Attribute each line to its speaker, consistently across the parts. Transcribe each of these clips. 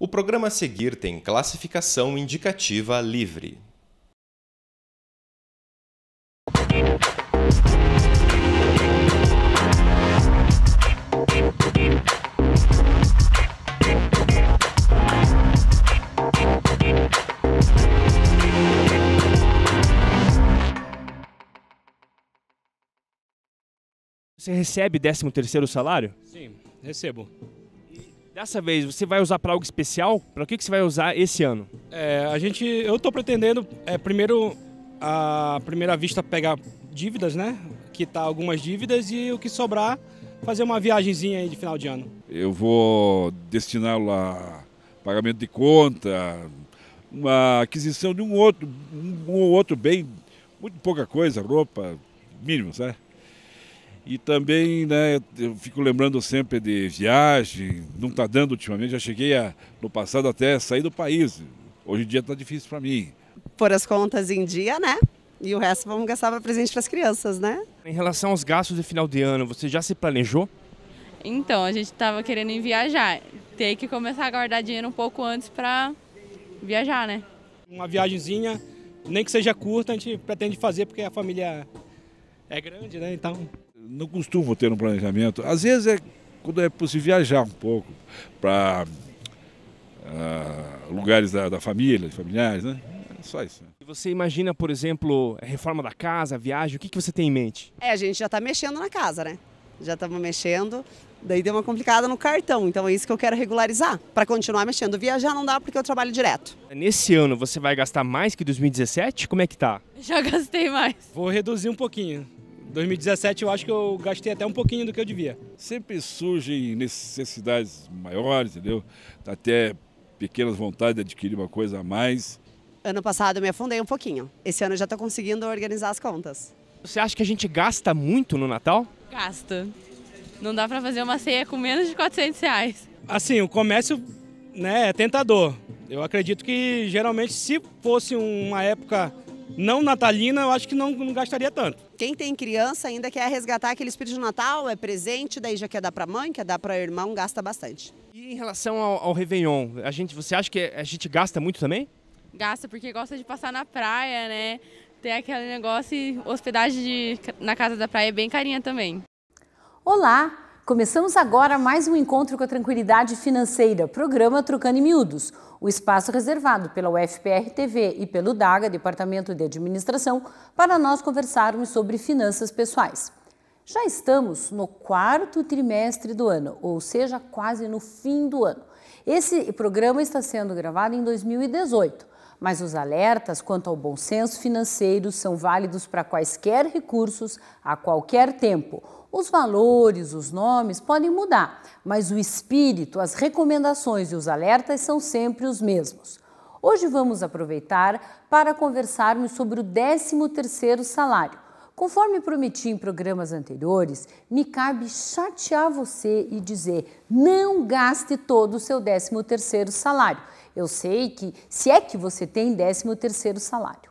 Speaker 1: O programa a seguir tem classificação indicativa livre. Você recebe 13 terceiro salário? Sim, recebo. Dessa vez, você vai usar para algo especial? Para o que, que você vai usar esse ano? É, a gente, eu estou pretendendo, é, primeiro, à primeira vista, pegar dívidas, né? Quitar algumas dívidas e o que sobrar, fazer uma
Speaker 2: viagemzinha aí de final de ano. Eu vou destiná-lo a pagamento de conta, uma aquisição de um outro, um ou outro bem, muito pouca coisa, roupa, mínimo, sabe? Né? E também, né, eu fico lembrando sempre de viagem, não está dando ultimamente, já cheguei a, no passado até sair do país. Hoje em dia está difícil para mim.
Speaker 3: Por as contas em dia, né? E o resto vamos gastar para presente para as crianças, né?
Speaker 2: Em relação aos gastos de final de ano, você já se planejou?
Speaker 3: Então, a gente estava querendo ir viajar. Tem que começar a guardar dinheiro um pouco antes para viajar, né? Uma
Speaker 1: viagemzinha, nem que seja curta, a gente pretende fazer porque a família é grande, né? Então,
Speaker 2: não costumo ter um planejamento. Às vezes é quando é possível viajar um pouco para ah, lugares da, da família, familiares, né? É só isso. Né?
Speaker 1: Você imagina, por exemplo, a reforma da casa, a viagem, o que, que você tem em mente?
Speaker 3: É, a gente já está mexendo na casa, né? Já estamos mexendo, daí deu uma complicada no cartão, então é isso que eu quero regularizar, para continuar mexendo. Viajar não dá porque eu trabalho direto.
Speaker 1: Nesse ano você vai gastar mais que 2017? Como é que tá?
Speaker 3: Já gastei mais.
Speaker 2: Vou reduzir um pouquinho. 2017 eu acho que eu gastei até um pouquinho do que eu devia. Sempre surgem necessidades maiores, entendeu? Até pequenas vontades de adquirir uma coisa a mais.
Speaker 3: Ano passado eu me afundei um pouquinho. Esse ano eu já estou conseguindo organizar as contas.
Speaker 2: Você acha que a gente gasta muito no Natal?
Speaker 3: Gasta. Não dá para fazer uma ceia com menos de 400 reais.
Speaker 1: Assim, o comércio né, é tentador. Eu acredito que geralmente se fosse uma época não natalina, eu acho que não, não gastaria tanto.
Speaker 3: Quem tem criança ainda quer resgatar aquele espírito de Natal, é presente, daí já quer dar para mãe, quer dar para irmão, gasta bastante. E em
Speaker 1: relação ao, ao Réveillon, a gente, você acha que a gente gasta muito também?
Speaker 3: Gasta, porque gosta de passar na praia, né? Tem aquele negócio e hospedagem de, na casa da praia é bem carinha também. Olá, Começamos agora mais um encontro com a tranquilidade financeira, programa Trocando em Miúdos. O espaço reservado pela UFPR TV e pelo DAGA, Departamento de Administração, para nós conversarmos sobre finanças pessoais. Já estamos no quarto trimestre do ano, ou seja, quase no fim do ano. Esse programa está sendo gravado em 2018, mas os alertas quanto ao bom senso financeiro são válidos para quaisquer recursos, a qualquer tempo os valores, os nomes podem mudar, mas o espírito, as recomendações e os alertas são sempre os mesmos. Hoje vamos aproveitar para conversarmos sobre o 13º salário. Conforme prometi em programas anteriores, me cabe chatear você e dizer: não gaste todo o seu 13º salário. Eu sei que se é que você tem 13º salário.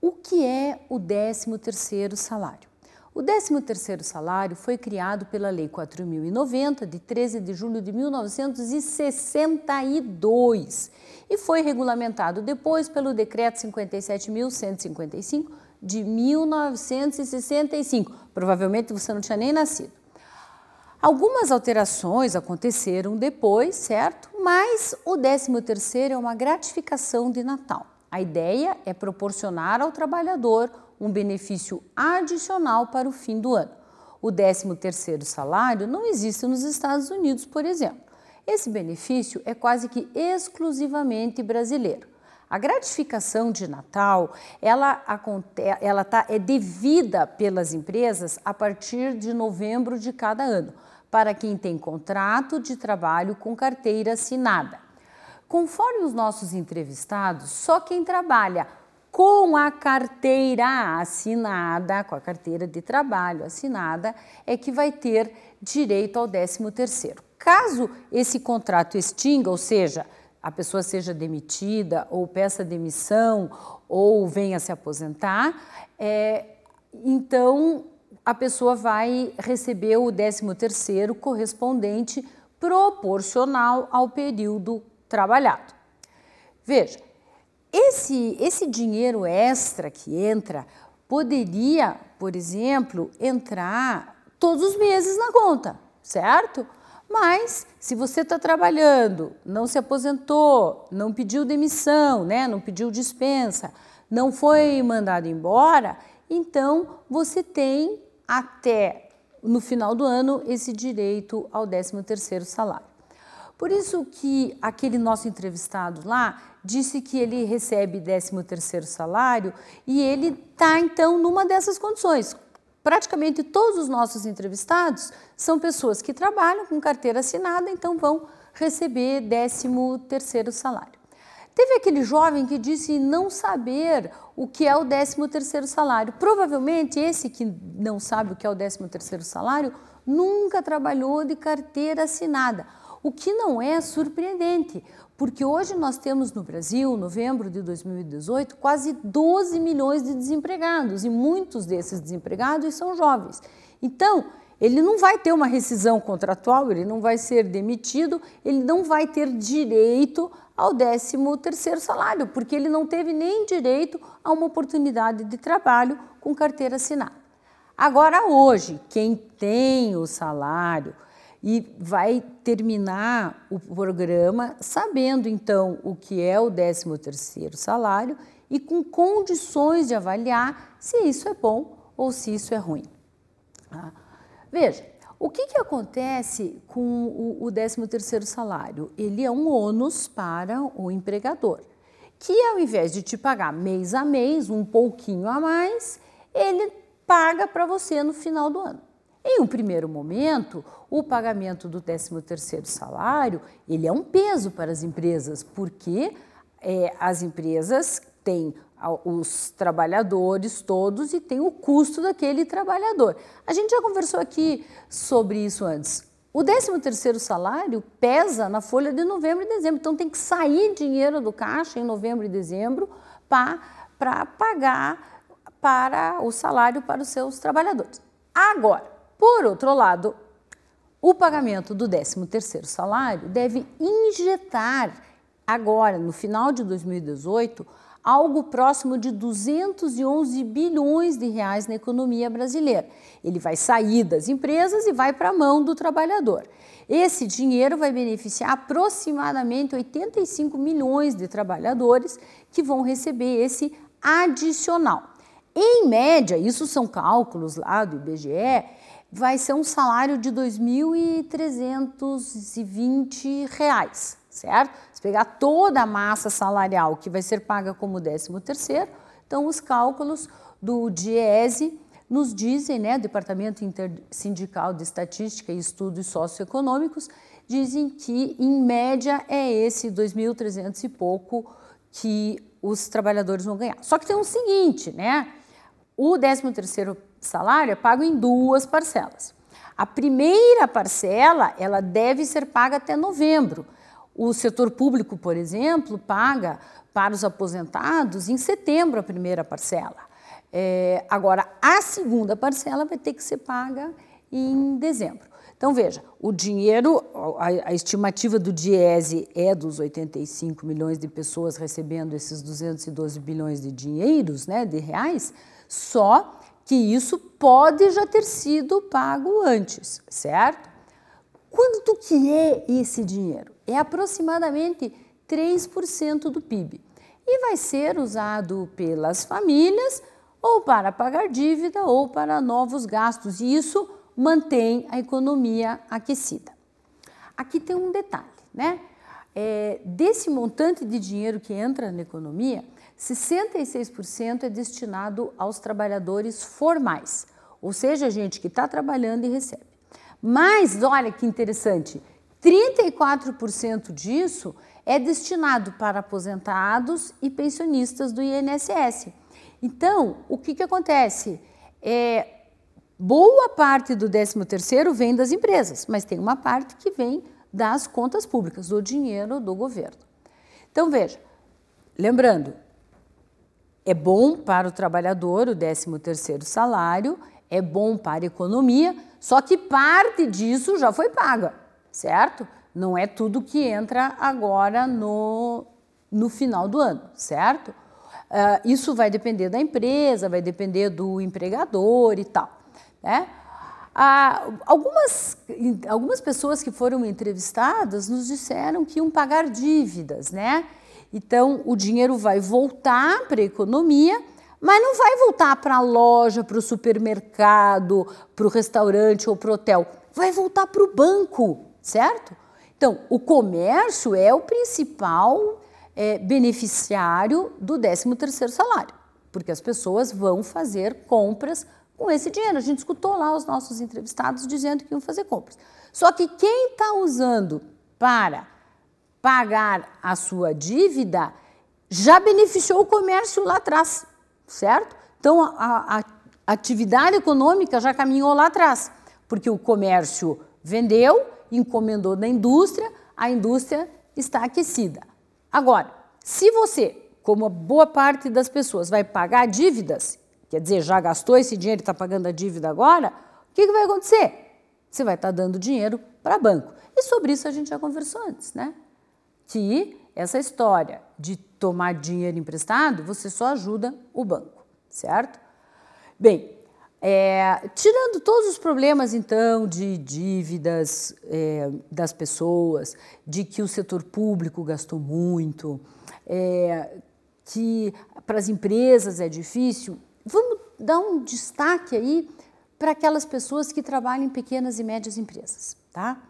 Speaker 3: O que é o 13º salário? O 13º salário foi criado pela Lei 4090 de 13 de julho de 1962 e foi regulamentado depois pelo decreto 57155 de 1965. Provavelmente você não tinha nem nascido. Algumas alterações aconteceram depois, certo? Mas o 13º é uma gratificação de Natal. A ideia é proporcionar ao trabalhador um benefício adicional para o fim do ano. O 13º salário não existe nos Estados Unidos, por exemplo. Esse benefício é quase que exclusivamente brasileiro. A gratificação de Natal, ela, ela tá, é devida pelas empresas a partir de novembro de cada ano, para quem tem contrato de trabalho com carteira assinada. Conforme os nossos entrevistados, só quem trabalha com a carteira assinada, com a carteira de trabalho assinada, é que vai ter direito ao 13º. Caso esse contrato extinga, ou seja, a pessoa seja demitida ou peça demissão ou venha se aposentar, é, então a pessoa vai receber o 13º correspondente proporcional ao período trabalhado. Veja, esse, esse dinheiro extra que entra poderia, por exemplo, entrar todos os meses na conta, certo? Mas se você está trabalhando, não se aposentou, não pediu demissão, né? não pediu dispensa, não foi mandado embora, então você tem até no final do ano esse direito ao 13º salário. Por isso que aquele nosso entrevistado lá disse que ele recebe 13º salário e ele está, então, numa dessas condições. Praticamente todos os nossos entrevistados são pessoas que trabalham com carteira assinada, então vão receber 13º salário. Teve aquele jovem que disse não saber o que é o 13º salário. Provavelmente esse que não sabe o que é o 13º salário nunca trabalhou de carteira assinada o que não é surpreendente, porque hoje nós temos no Brasil, novembro de 2018, quase 12 milhões de desempregados e muitos desses desempregados são jovens. Então, ele não vai ter uma rescisão contratual, ele não vai ser demitido, ele não vai ter direito ao 13 terceiro salário, porque ele não teve nem direito a uma oportunidade de trabalho com carteira assinada. Agora hoje, quem tem o salário e vai terminar o programa sabendo então o que é o 13º salário e com condições de avaliar se isso é bom ou se isso é ruim. Ah, veja, o que, que acontece com o, o 13º salário? Ele é um ônus para o empregador, que ao invés de te pagar mês a mês, um pouquinho a mais, ele paga para você no final do ano. Em um primeiro momento, o pagamento do 13º salário ele é um peso para as empresas, porque é, as empresas têm os trabalhadores todos e tem o custo daquele trabalhador. A gente já conversou aqui sobre isso antes. O 13º salário pesa na folha de novembro e dezembro, então tem que sair dinheiro do caixa em novembro e dezembro para pagar para o salário para os seus trabalhadores. Agora, por outro lado, o pagamento do 13º salário deve injetar agora, no final de 2018, algo próximo de 211 bilhões de reais na economia brasileira. Ele vai sair das empresas e vai para a mão do trabalhador. Esse dinheiro vai beneficiar aproximadamente 85 milhões de trabalhadores que vão receber esse adicional. Em média, isso são cálculos lá do IBGE, vai ser um salário de R$ 2.320, certo? Se pegar toda a massa salarial que vai ser paga como 13 terceiro, então os cálculos do DIESE nos dizem, né, Departamento Intersindical de Estatística e Estudos Socioeconômicos, dizem que em média é esse 2.300 e pouco que os trabalhadores vão ganhar. Só que tem o um seguinte, né? O 13º salário é pago em duas parcelas. A primeira parcela, ela deve ser paga até novembro. O setor público, por exemplo, paga para os aposentados em setembro a primeira parcela. É, agora, a segunda parcela vai ter que ser paga em dezembro. Então, veja, o dinheiro, a, a, estimativa do Diese é dos 85 milhões de pessoas recebendo esses 212 bilhões de dinheiros, né, de reais, só que isso pode já ter sido pago antes, certo? Quanto que é esse dinheiro? É aproximadamente 3% do PIB e vai ser usado pelas famílias ou para pagar dívida ou para novos gastos, e isso mantém a economia aquecida. Aqui tem um detalhe, né? É, desse montante de dinheiro que entra na economia, 66% é destinado aos trabalhadores formais, ou seja, gente que está trabalhando e recebe. Mas olha que interessante, 34% disso é destinado para aposentados e pensionistas do INSS. Então, o que, que acontece? É, boa parte do 13º vem das empresas, mas tem uma parte que vem das contas públicas, do dinheiro do governo. Então, veja, lembrando, é bom para o trabalhador o 13º salário, é bom para a economia, só que parte disso já foi paga, certo? Não é tudo que entra agora no, no final do ano, certo? Uh, isso vai depender da empresa, vai depender do empregador e tal, né? Uh, algumas, algumas pessoas que foram entrevistadas nos disseram que iam pagar dívidas, né? Então, o dinheiro vai voltar para a economia, mas não vai voltar para a loja, para o supermercado, para o restaurante ou para o hotel. Vai voltar para o banco, certo? Então, o comércio é o principal é, beneficiário do 13º salário, porque as pessoas vão fazer compras com esse dinheiro. A gente escutou lá os nossos entrevistados dizendo que iam fazer compras. Só que quem está usando para pagar a sua dívida já beneficiou o comércio lá atrás, certo? Então a, a, a atividade econômica já caminhou lá atrás, porque o comércio vendeu, encomendou da indústria, a indústria está aquecida. Agora, se você, como a boa parte das pessoas, vai pagar dívidas, quer dizer, já gastou esse dinheiro e está pagando a dívida agora, o que, que vai acontecer? Você vai estar tá dando dinheiro para banco. E sobre isso a gente já conversou antes, né? que essa história de tomar dinheiro emprestado, você só ajuda o banco, certo? Bem, é, tirando todos os problemas, então, de dívidas é, das pessoas, de que o setor público gastou muito, é, que para as empresas é difícil, vamos dar um destaque aí para aquelas pessoas que trabalham em pequenas e médias empresas, tá?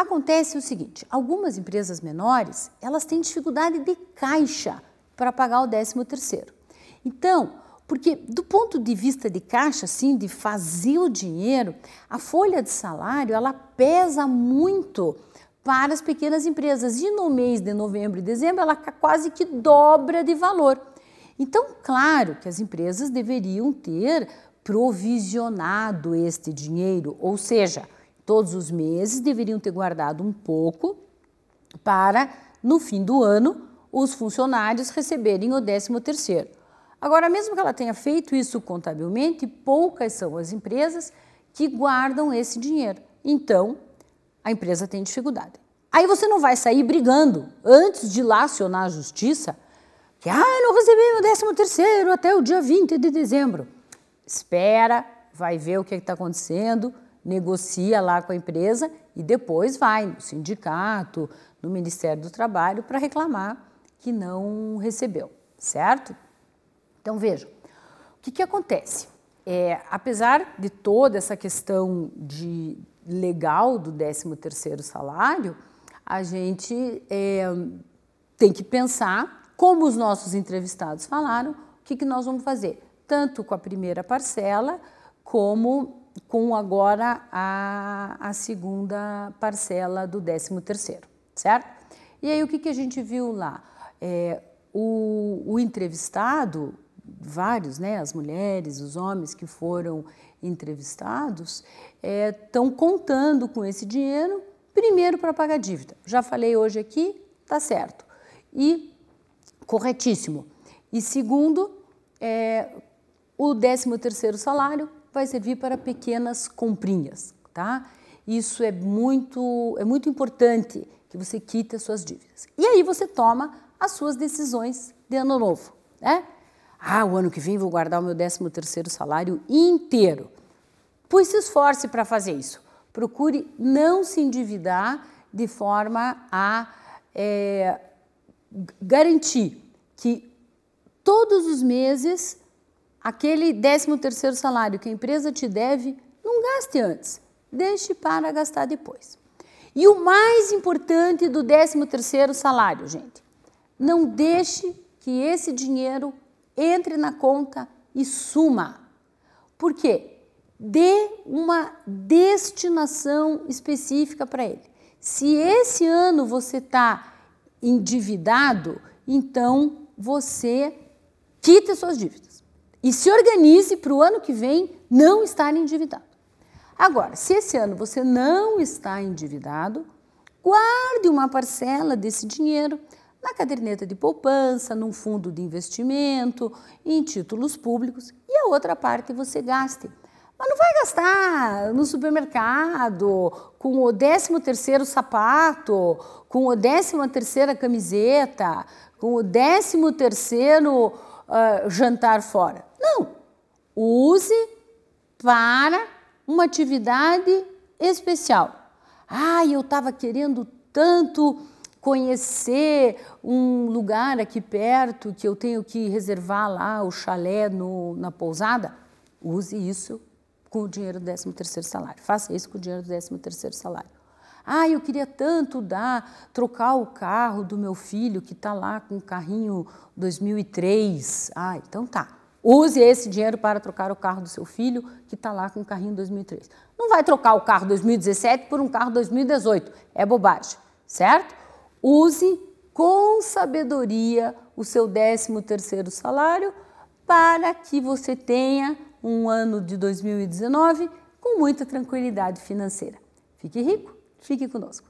Speaker 3: Acontece o seguinte, algumas empresas menores, elas têm dificuldade de caixa para pagar o 13 terceiro. Então, porque do ponto de vista de caixa, assim, de fazer o dinheiro, a folha de salário, ela pesa muito para as pequenas empresas. E no mês de novembro e dezembro, ela quase que dobra de valor. Então, claro que as empresas deveriam ter provisionado este dinheiro, ou seja, todos os meses, deveriam ter guardado um pouco para, no fim do ano, os funcionários receberem o 13º. Agora, mesmo que ela tenha feito isso contabilmente, poucas são as empresas que guardam esse dinheiro. Então, a empresa tem dificuldade. Aí você não vai sair brigando antes de lá acionar a justiça, que ah, eu não recebi meu 13 terceiro até o dia 20 de dezembro. Espera, vai ver o que é está acontecendo, negocia lá com a empresa e depois vai no sindicato, no Ministério do Trabalho para reclamar que não recebeu, certo? Então vejam, o que, que acontece? É, apesar de toda essa questão de legal do 13º salário, a gente é, tem que pensar, como os nossos entrevistados falaram, o que, que nós vamos fazer, tanto com a primeira parcela como com agora a, a segunda parcela do 13 terceiro, certo? E aí o que, que a gente viu lá? É, o, o entrevistado, vários, né, as mulheres, os homens que foram entrevistados, estão é, contando com esse dinheiro, primeiro para pagar dívida. Já falei hoje aqui, tá certo. E corretíssimo. E segundo, é, o 13 terceiro salário vai servir para pequenas comprinhas, tá? Isso é muito, é muito importante que você quite as suas dívidas. E aí você toma as suas decisões de ano novo, né? Ah, o ano que vem vou guardar o meu 13 terceiro salário inteiro. Pois se esforce para fazer isso. Procure não se endividar de forma a é, garantir que todos os meses aquele 13º salário que a empresa te deve, não gaste antes, deixe para gastar depois. E o mais importante do 13º salário, gente, não deixe que esse dinheiro entre na conta e suma. Por quê? Dê uma destinação específica para ele. Se esse ano você está endividado, então você quita suas dívidas e se organize para o ano que vem não estar endividado. Agora, se esse ano você não está endividado, guarde uma parcela desse dinheiro na caderneta de poupança, num fundo de investimento, em títulos públicos e a outra parte você gaste. Mas não vai gastar no supermercado, com o 13 terceiro sapato, com o 13 terceira camiseta, com o 13 terceiro uh, jantar fora. Não! Use para uma atividade especial. Ah, eu estava querendo tanto conhecer um lugar aqui perto que eu tenho que reservar lá o chalé no, na pousada. Use isso com o dinheiro do 13º salário. Faça isso com o dinheiro do 13º salário. Ah, eu queria tanto dar, trocar o carro do meu filho que está lá com o carrinho 2003. Ah, então tá. Use esse dinheiro para trocar o carro do seu filho, que está lá com o carrinho 2003. Não vai trocar o carro 2017 por um carro 2018. É bobagem, certo? Use com sabedoria o seu 13º salário para que você tenha um ano de 2019 com muita tranquilidade financeira. Fique rico, fique conosco.